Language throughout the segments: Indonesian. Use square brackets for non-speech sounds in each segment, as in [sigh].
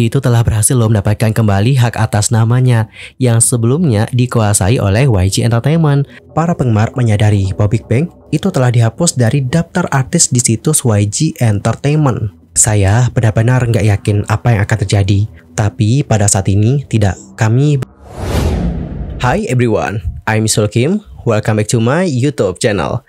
Dia itu telah berhasil loh mendapatkan kembali hak atas namanya yang sebelumnya dikuasai oleh YG Entertainment. Para penggemar menyadari bahwa Big Bang itu telah dihapus dari daftar artis di situs YG Entertainment. Saya benar-benar nggak yakin apa yang akan terjadi, tapi pada saat ini tidak kami. Hi everyone, I'm Sul Kim. Welcome back to my YouTube channel.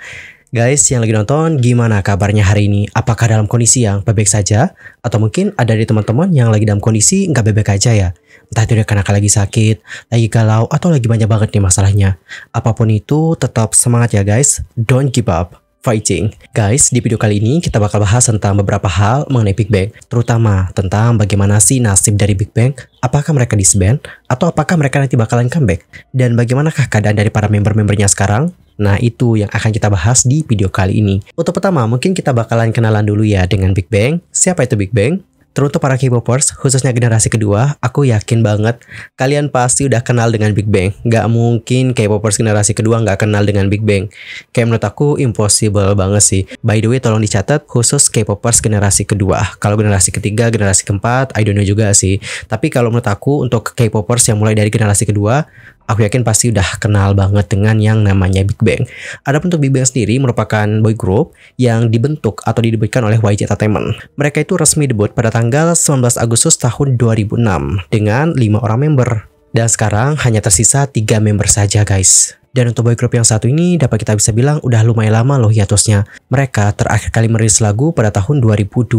Guys yang lagi nonton, gimana kabarnya hari ini? Apakah dalam kondisi yang baik saja? Atau mungkin ada di teman-teman yang lagi dalam kondisi nggak baik aja ya? Entah itu karena lagi sakit, lagi galau, atau lagi banyak banget nih masalahnya. Apapun itu, tetap semangat ya guys. Don't give up. Fighting. Guys, di video kali ini kita bakal bahas tentang beberapa hal mengenai Big Bang, terutama tentang bagaimana sih nasib dari Big Bang, apakah mereka disband, atau apakah mereka nanti bakalan comeback, dan bagaimanakah keadaan dari para member-membernya sekarang, Nah, itu yang akan kita bahas di video kali ini. Untuk pertama, mungkin kita bakalan kenalan dulu ya dengan Big Bang. Siapa itu Big Bang? Terutup para K-popers, khususnya generasi kedua, aku yakin banget kalian pasti udah kenal dengan Big Bang. Gak mungkin K-popers generasi kedua nggak kenal dengan Big Bang. Kayak menurut aku impossible banget sih. By the way, tolong dicatat khusus K-popers generasi kedua. Kalau generasi ketiga, generasi keempat, I don't know juga sih. Tapi kalau menurut aku untuk K-popers yang mulai dari generasi kedua, aku yakin pasti udah kenal banget dengan yang namanya Big Bang. Adapun untuk Big Bang sendiri merupakan boy group yang dibentuk atau didebutkan oleh YG Entertainment. Mereka itu resmi debut pada tanggal 19 Agustus tahun 2006 dengan 5 orang member. Dan sekarang hanya tersisa 3 member saja guys. Dan untuk boy group yang satu ini dapat kita bisa bilang udah lumayan lama loh hiatusnya. Mereka terakhir kali merilis lagu pada tahun 2022,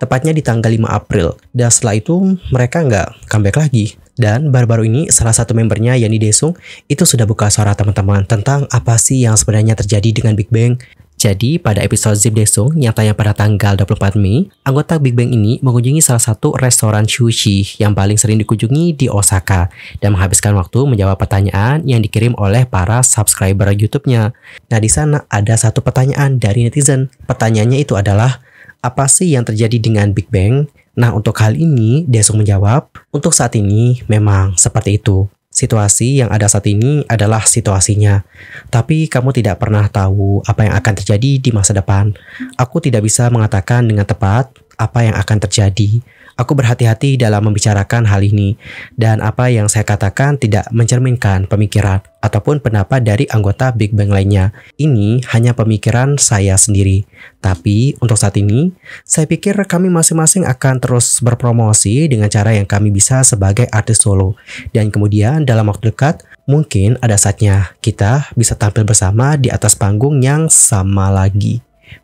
tepatnya di tanggal 5 April. Dan setelah itu mereka nggak comeback lagi. Dan baru-baru ini salah satu membernya Yani Desung itu sudah buka suara teman-teman tentang apa sih yang sebenarnya terjadi dengan Big Bang. Jadi pada episode Zip Desung yang tayang pada tanggal 24 Mei, anggota Big Bang ini mengunjungi salah satu restoran sushi yang paling sering dikunjungi di Osaka dan menghabiskan waktu menjawab pertanyaan yang dikirim oleh para subscriber YouTube-nya. Nah di sana ada satu pertanyaan dari netizen. Pertanyaannya itu adalah, apa sih yang terjadi dengan Big Bang? Nah, untuk hal ini, langsung menjawab, untuk saat ini memang seperti itu. Situasi yang ada saat ini adalah situasinya, tapi kamu tidak pernah tahu apa yang akan terjadi di masa depan. Aku tidak bisa mengatakan dengan tepat apa yang akan terjadi, Aku berhati-hati dalam membicarakan hal ini, dan apa yang saya katakan tidak mencerminkan pemikiran ataupun pendapat dari anggota Big Bang lainnya. Ini hanya pemikiran saya sendiri. Tapi untuk saat ini, saya pikir kami masing-masing akan terus berpromosi dengan cara yang kami bisa sebagai artis solo. Dan kemudian dalam waktu dekat, mungkin ada saatnya kita bisa tampil bersama di atas panggung yang sama lagi.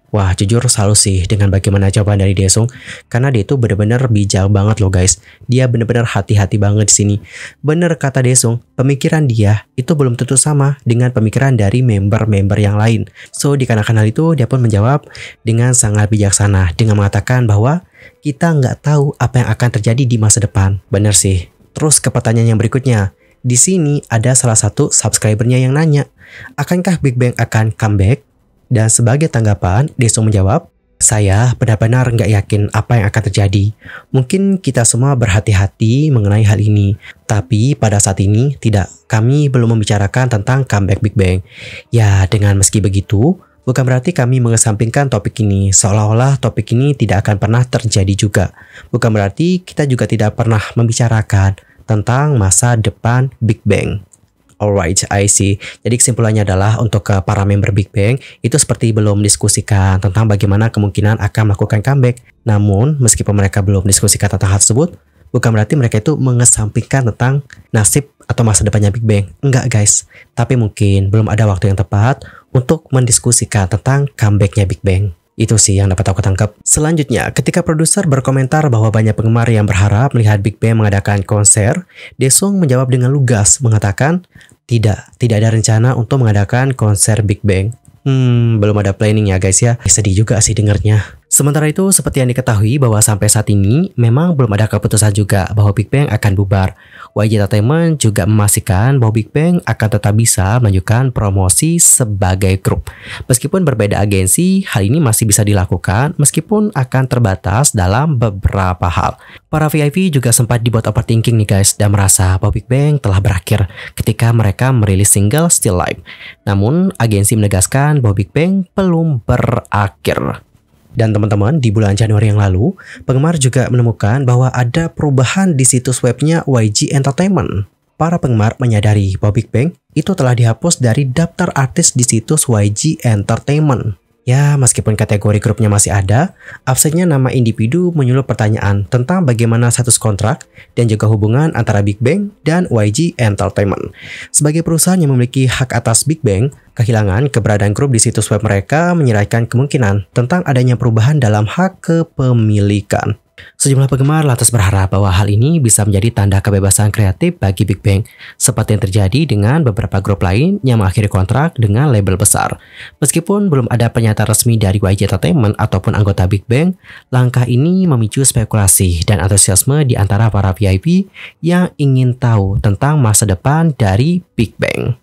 Wah jujur selalu sih dengan bagaimana jawaban dari Desung karena dia itu bener-bener bijak banget loh guys. Dia bener-bener hati-hati banget di sini. Bener kata Desung, pemikiran dia itu belum tentu sama dengan pemikiran dari member-member yang lain. So dikarenakan hal itu dia pun menjawab dengan sangat bijaksana dengan mengatakan bahwa kita nggak tahu apa yang akan terjadi di masa depan. Bener sih. Terus ke pertanyaan yang berikutnya. Di sini ada salah satu subscribernya yang nanya, akankah Big Bang akan comeback? Dan sebagai tanggapan, Deso menjawab, saya benar-benar nggak yakin apa yang akan terjadi. Mungkin kita semua berhati-hati mengenai hal ini. Tapi pada saat ini tidak, kami belum membicarakan tentang comeback Big Bang. Ya, dengan meski begitu, bukan berarti kami mengesampingkan topik ini, seolah-olah topik ini tidak akan pernah terjadi juga. Bukan berarti kita juga tidak pernah membicarakan tentang masa depan Big Bang. Alright, I see. Jadi kesimpulannya adalah untuk ke eh, para member Big Bang itu seperti belum diskusikan tentang bagaimana kemungkinan akan melakukan comeback. Namun, meskipun mereka belum diskusikan tentang hal tersebut, bukan berarti mereka itu mengesampingkan tentang nasib atau masa depannya Big Bang. Enggak guys, tapi mungkin belum ada waktu yang tepat untuk mendiskusikan tentang comebacknya Big Bang. Itu sih yang dapat aku tangkap. Selanjutnya, ketika produser berkomentar bahwa banyak penggemar yang berharap melihat Big Bang mengadakan konser, Desung menjawab dengan lugas mengatakan, tidak, tidak ada rencana untuk mengadakan konser Big Bang. Hmm, belum ada planning ya guys ya. Sedih juga sih dengernya. Sementara itu, seperti yang diketahui bahwa sampai saat ini memang belum ada keputusan juga bahwa Big Bang akan bubar. YG Entertainment juga memastikan bahwa Big Bang akan tetap bisa melanjutkan promosi sebagai grup. Meskipun berbeda agensi, hal ini masih bisa dilakukan meskipun akan terbatas dalam beberapa hal. Para VIP juga sempat dibuat overthinking nih guys dan merasa bahwa Big Bang telah berakhir ketika mereka merilis single Still Life. Namun, agensi menegaskan bahwa Big Bang belum berakhir. Dan teman-teman, di bulan Januari yang lalu, penggemar juga menemukan bahwa ada perubahan di situs webnya YG Entertainment. Para penggemar menyadari bahwa Big Bang itu telah dihapus dari daftar artis di situs YG Entertainment. Ya, meskipun kategori grupnya masih ada, absennya nama individu menyulut pertanyaan tentang bagaimana status kontrak dan juga hubungan antara Big Bang dan YG Entertainment. Sebagai perusahaan yang memiliki hak atas Big Bang, kehilangan keberadaan grup di situs web mereka menyerahkan kemungkinan tentang adanya perubahan dalam hak kepemilikan. Sejumlah penggemar lantas berharap bahwa hal ini bisa menjadi tanda kebebasan kreatif bagi Big Bang, seperti yang terjadi dengan beberapa grup lain yang mengakhiri kontrak dengan label besar. Meskipun belum ada pernyataan resmi dari YG Entertainment ataupun anggota Big Bang, langkah ini memicu spekulasi dan antusiasme di antara para VIP yang ingin tahu tentang masa depan dari Big Bang.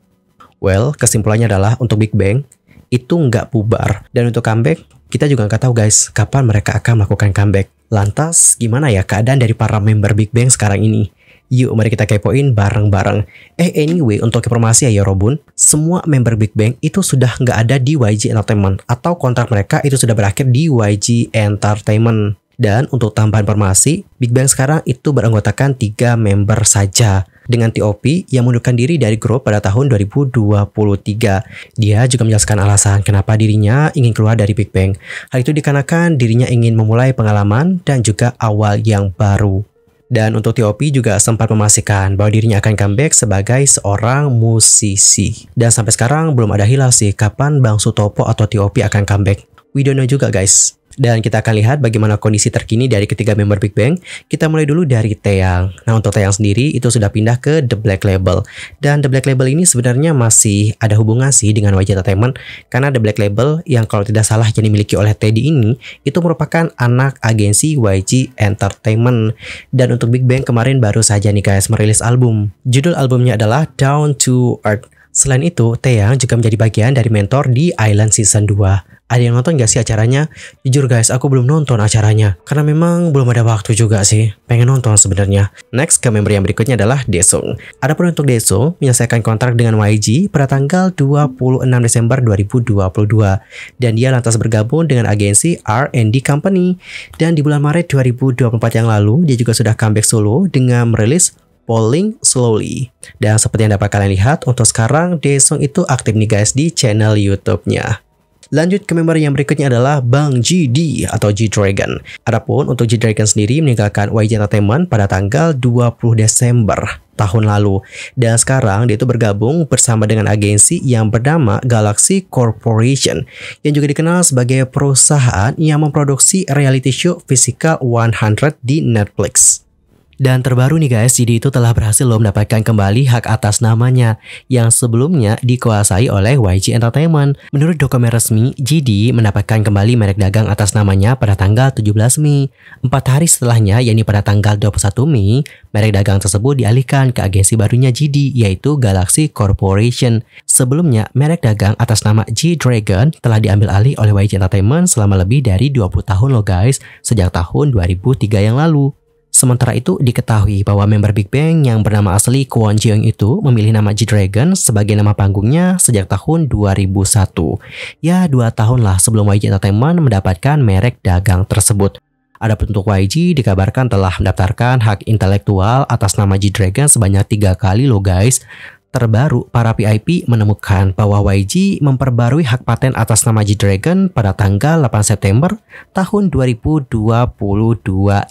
Well, kesimpulannya adalah untuk Big Bang, itu nggak bubar. Dan untuk comeback, kita juga nggak tahu guys, kapan mereka akan melakukan comeback. Lantas, gimana ya keadaan dari para member Big Bang sekarang ini? Yuk mari kita kepoin bareng-bareng. Eh anyway untuk informasi ya, ya Robun, semua member Big Bang itu sudah nggak ada di YG Entertainment atau kontrak mereka itu sudah berakhir di YG Entertainment. Dan untuk tambahan informasi, Big Bang sekarang itu beranggotakan tiga member saja dengan TOP yang mundurkan diri dari grup pada tahun 2023. Dia juga menjelaskan alasan kenapa dirinya ingin keluar dari Big Bang. Hal itu dikarenakan dirinya ingin memulai pengalaman dan juga awal yang baru. Dan untuk T.O.P juga sempat memastikan bahwa dirinya akan comeback sebagai seorang musisi. Dan sampai sekarang belum ada hilal sih kapan Bang Sutopo atau T.O.P akan comeback know juga guys. Dan kita akan lihat bagaimana kondisi terkini dari ketiga member Big Bang. Kita mulai dulu dari Taeyang. Nah untuk Taeyang sendiri itu sudah pindah ke The Black Label. Dan The Black Label ini sebenarnya masih ada hubungan sih dengan YG Entertainment. Karena The Black Label yang kalau tidak salah jadi miliki oleh Teddy ini itu merupakan anak agensi YG Entertainment. Dan untuk Big Bang kemarin baru saja nih guys merilis album. Judul albumnya adalah Down to Earth. Selain itu, Taeyang juga menjadi bagian dari mentor di Island Season 2. Ada yang nonton gak sih acaranya? Jujur guys, aku belum nonton acaranya. Karena memang belum ada waktu juga sih. Pengen nonton sebenarnya. Next ke member yang berikutnya adalah Desung. Adapun untuk Desung, menyelesaikan kontrak dengan YG pada tanggal 26 Desember 2022. Dan dia lantas bergabung dengan agensi R&D Company. Dan di bulan Maret 2024 yang lalu, dia juga sudah comeback solo dengan merilis Polling Slowly. Dan seperti yang dapat kalian lihat, untuk sekarang Daesung itu aktif nih guys di channel YouTube-nya. Lanjut ke member yang berikutnya adalah Bang GD atau G-Dragon. Adapun untuk G-Dragon sendiri meninggalkan YG Entertainment pada tanggal 20 Desember tahun lalu. Dan sekarang dia itu bergabung bersama dengan agensi yang bernama Galaxy Corporation yang juga dikenal sebagai perusahaan yang memproduksi reality show Physical 100 di Netflix. Dan terbaru nih guys, Didi itu telah berhasil loh mendapatkan kembali hak atas namanya yang sebelumnya dikuasai oleh YG Entertainment. Menurut dokumen resmi, GD mendapatkan kembali merek dagang atas namanya pada tanggal 17 Mei. Empat hari setelahnya, yakni pada tanggal 21 Mei, merek dagang tersebut dialihkan ke agensi barunya GD, yaitu Galaxy Corporation. Sebelumnya, merek dagang atas nama G-Dragon telah diambil alih oleh YG Entertainment selama lebih dari 20 tahun loh guys, sejak tahun 2003 yang lalu. Sementara itu, diketahui bahwa member Big Bang yang bernama asli Kwon Jeong itu memilih nama G-Dragon sebagai nama panggungnya sejak tahun 2001. Ya, dua tahun lah sebelum YG Entertainment mendapatkan merek dagang tersebut. Ada bentuk YG dikabarkan telah mendaftarkan hak intelektual atas nama G-Dragon sebanyak tiga kali loh guys terbaru, para VIP menemukan bahwa YG memperbarui hak paten atas nama G-Dragon pada tanggal 8 September tahun 2022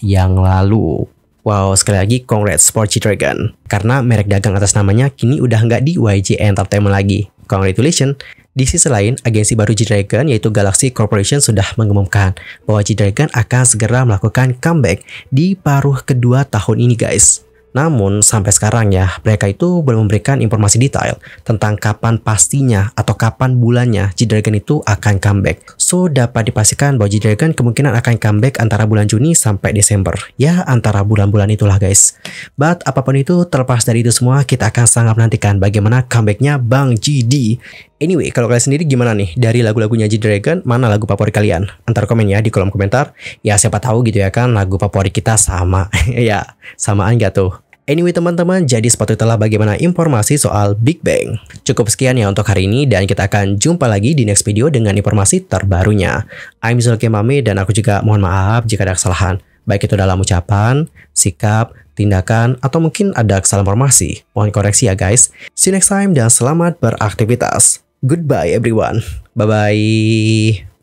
yang lalu. Wow, sekali lagi congrats for G-Dragon. Karena merek dagang atas namanya kini udah nggak di YG Entertainment lagi. Congratulations. Di sisi lain, agensi baru G-Dragon yaitu Galaxy Corporation sudah mengumumkan bahwa G-Dragon akan segera melakukan comeback di paruh kedua tahun ini guys. Namun, sampai sekarang ya, mereka itu belum memberikan informasi detail tentang kapan pastinya atau kapan bulannya G-Dragon itu akan comeback. So, dapat dipastikan bahwa G-Dragon kemungkinan akan comeback antara bulan Juni sampai Desember. Ya, antara bulan-bulan itulah guys. But, apapun itu, terlepas dari itu semua, kita akan sangat menantikan bagaimana comebacknya Bang GD. Anyway, kalau kalian sendiri gimana nih dari lagu-lagunya G-Dragon, mana lagu favorit kalian? Antar komen ya di kolom komentar. Ya, siapa tahu gitu ya kan lagu favorit kita sama. [laughs] ya, samaan gak tuh? Anyway teman-teman, jadi seperti itulah bagaimana informasi soal Big Bang. Cukup sekian ya untuk hari ini dan kita akan jumpa lagi di next video dengan informasi terbarunya. I'm Zulke Mame dan aku juga mohon maaf jika ada kesalahan. Baik itu dalam ucapan, sikap, tindakan, atau mungkin ada kesalahan informasi. Mohon koreksi ya guys. See you next time dan selamat beraktivitas. Goodbye everyone. Bye-bye.